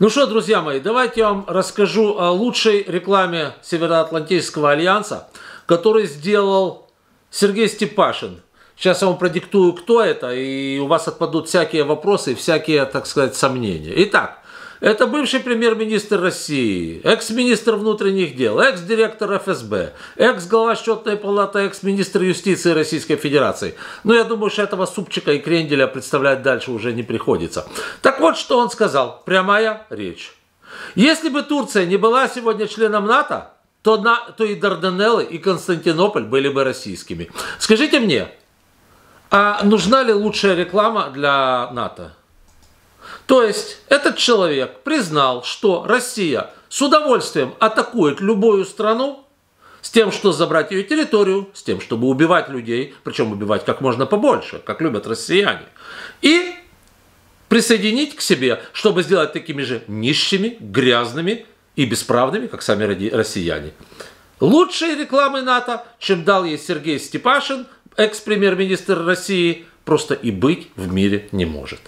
Ну что, друзья мои, давайте я вам расскажу о лучшей рекламе Североатлантического альянса, который сделал Сергей Степашин. Сейчас я вам продиктую, кто это, и у вас отпадут всякие вопросы, всякие, так сказать, сомнения. Итак, это бывший премьер-министр России, экс-министр внутренних дел, экс-директор ФСБ, экс-глава счетной палаты, экс-министр юстиции Российской Федерации. Но я думаю, что этого супчика и кренделя представлять дальше уже не приходится. Так вот, что он сказал. Прямая речь. Если бы Турция не была сегодня членом НАТО, то, на, то и Дарданеллы, и Константинополь были бы российскими. Скажите мне, а нужна ли лучшая реклама для НАТО? То есть этот человек признал, что Россия с удовольствием атакует любую страну с тем, что забрать ее территорию, с тем, чтобы убивать людей, причем убивать как можно побольше, как любят россияне, и присоединить к себе, чтобы сделать такими же нищими, грязными и бесправными, как сами россияне. Лучшей рекламы НАТО, чем дал ей Сергей Степашин, экс-премьер-министр России, просто и быть в мире не может.